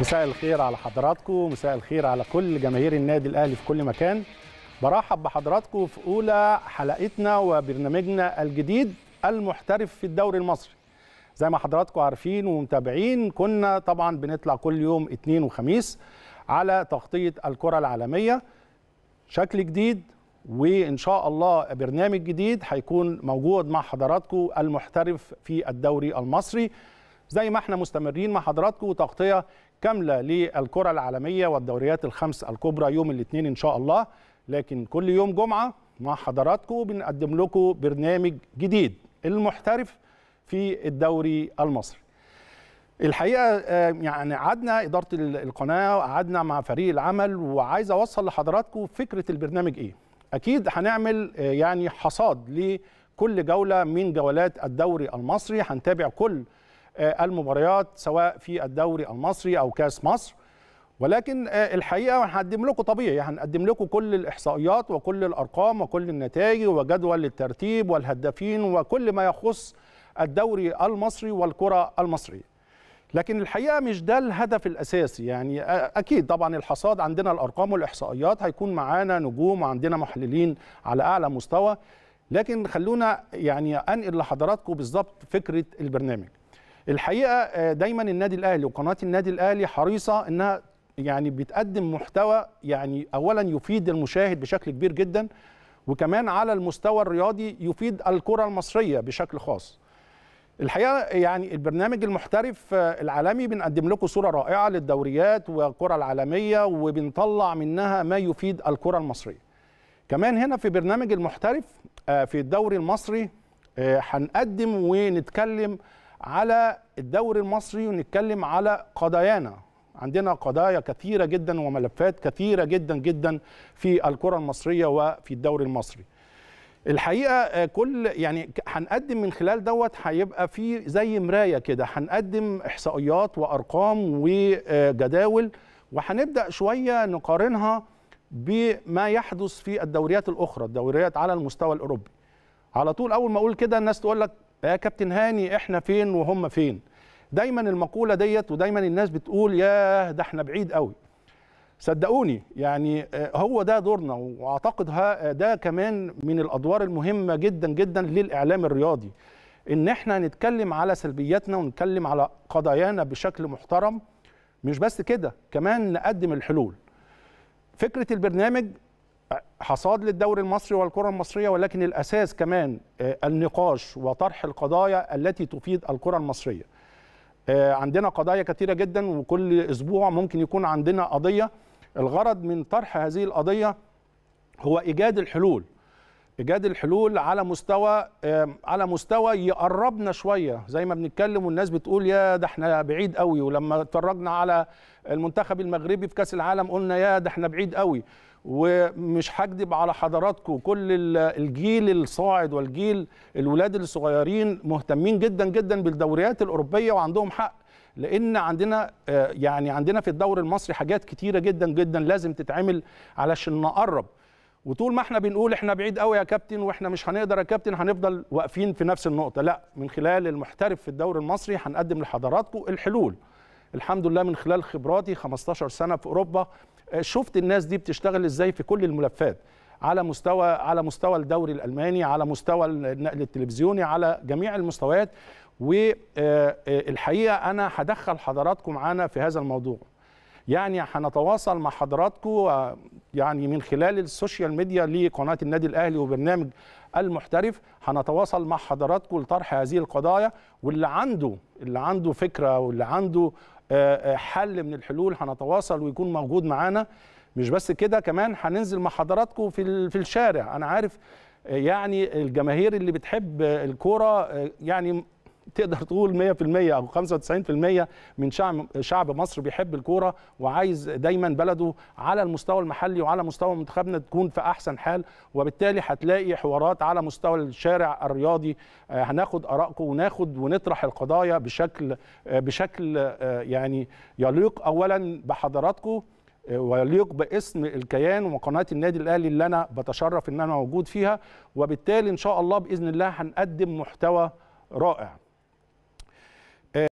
مساء الخير على حضراتكم مساء الخير على كل جماهير النادي الاهلي في كل مكان برحب بحضراتكم في اولى حلقتنا وبرنامجنا الجديد المحترف في الدوري المصري زي ما حضراتكم عارفين ومتابعين كنا طبعا بنطلع كل يوم اثنين وخميس على تغطيه الكره العالميه شكل جديد وان شاء الله برنامج جديد هيكون موجود مع حضراتكم المحترف في الدوري المصري زي ما احنا مستمرين مع حضراتكم تغطيه كامله للكره العالميه والدوريات الخمس الكبرى يوم الاثنين ان شاء الله لكن كل يوم جمعه مع حضراتكم بنقدم لكم برنامج جديد المحترف في الدوري المصري الحقيقه آه، يعني قعدنا اداره القناه وقعدنا مع فريق العمل وعايز اوصل لحضراتكم فكره البرنامج ايه اكيد هنعمل آه، يعني حصاد لكل جوله من جولات الدوري المصري هنتابع كل آه، المباريات سواء في الدوري المصري او كاس مصر ولكن آه، الحقيقه هنقدم لكم طبيعي هنقدم لكم كل الاحصائيات وكل الارقام وكل النتائج وجدول الترتيب والهدافين وكل ما يخص الدوري المصري والكره المصريه لكن الحقيقه مش ده الهدف الاساسي يعني آه، اكيد طبعا الحصاد عندنا الارقام والاحصائيات هيكون معانا نجوم وعندنا محللين على اعلى مستوى لكن خلونا يعني انقل لحضراتكم بالظبط فكره البرنامج الحقيقه آه، دايما النادي الاهلي وقناه النادي الاهلي حريصه انها يعني بتقدم محتوى يعني اولا يفيد المشاهد بشكل كبير جدا وكمان على المستوى الرياضي يفيد الكره المصريه بشكل خاص الحقيقه يعني البرنامج المحترف آه، العالمي بنقدم لكم صوره رائعه للدوريات والكره العالميه وبنطلع منها ما يفيد الكره المصريه كمان هنا في برنامج المحترف آه، في الدوري المصري هنقدم ونتكلم على الدوري المصري ونتكلم على قضايانا عندنا قضايا كثيرة جدا وملفات كثيرة جدا جدا في الكرة المصرية وفي الدوري المصري الحقيقه آه، كل يعني هنقدم من خلال دوت هيبقى في زي مرايه كده هنقدم احصائيات وارقام وجداول وهنبدا شويه نقارنها بما يحدث في الدوريات الاخرى الدوريات على المستوى الاوروبي على طول اول ما اقول كده الناس تقول لك يا آه، كابتن هاني احنا فين وهم فين دايما المقوله ديت ودايما الناس بتقول ياه ده احنا بعيد قوي صدقوني يعني آه، هو ده دورنا واعتقد آه، ده كمان من الادوار المهمه جدا جدا للاعلام الرياضي ان احنا نتكلم على سلبياتنا ونتكلم على قضايانا بشكل محترم مش بس كده كمان نقدم الحلول فكره البرنامج آه، حصاد للدوري المصري والكره المصريه ولكن الاساس كمان النقاش وطرح القضايا التي تفيد الكره المصريه آه، عندنا قضايا كثيره جدا وكل اسبوع ممكن يكون عندنا قضيه الغرض من طرح هذه القضيه هو ايجاد الحلول ايجاد الحلول على مستوى على مستوى يقربنا شويه زي ما بنتكلم والناس بتقول يا ده احنا بعيد قوي ولما اتفرجنا على المنتخب المغربي في كاس العالم قلنا يا ده احنا بعيد قوي ومش هكدب على حضراتكم كل الجيل الصاعد والجيل الولاد الصغيرين مهتمين جدا جدا بالدوريات الاوروبيه وعندهم حق لان عندنا آه، يعني عندنا في الدوري المصري حاجات كتيره جدا جدا لازم تتعمل علشان نقرب وطول ما احنا بنقول احنا بعيد قوي يا كابتن واحنا مش هنقدر يا كابتن هنفضل واقفين في نفس النقطه لا من خلال المحترف في الدوري المصري هنقدم لحضراتكم الحلول الحمد لله من خلال خبراتي 15 سنه في اوروبا آه، شفت الناس دي بتشتغل ازاي في كل الملفات على مستوى على مستوى الدوري الالماني على مستوى النقل التلفزيوني على جميع المستويات والحقيقه آه، آه، انا هدخل حضراتكم معانا في هذا الموضوع يعني هنتواصل مع حضراتكم آه، يعني من خلال السوشيال ميديا لقناه النادي الاهلي وبرنامج المحترف هنتواصل مع حضراتكم لطرح هذه القضايا واللي عنده اللي عنده فكره واللي عنده آه، آه، حل من الحلول هنتواصل ويكون موجود معانا مش بس كده كمان هننزل مع حضراتكم في في الشارع انا عارف يعني الجماهير اللي بتحب الكوره يعني تقدر تقول 100% او 95% من شعب شعب مصر بيحب الكوره وعايز دايما بلده على المستوى المحلي وعلى مستوى منتخبنا تكون في احسن حال وبالتالي هتلاقي حوارات على مستوى الشارع الرياضي آه، هناخد ارائكم وناخد ونطرح القضايا بشكل آه، بشكل آه، يعني يليق اولا بحضراتكم ويليق باسم الكيان وقناه النادي الاهلي اللي انا بتشرف ان انا موجود فيها وبالتالي ان شاء الله باذن الله هنقدم محتوى رائع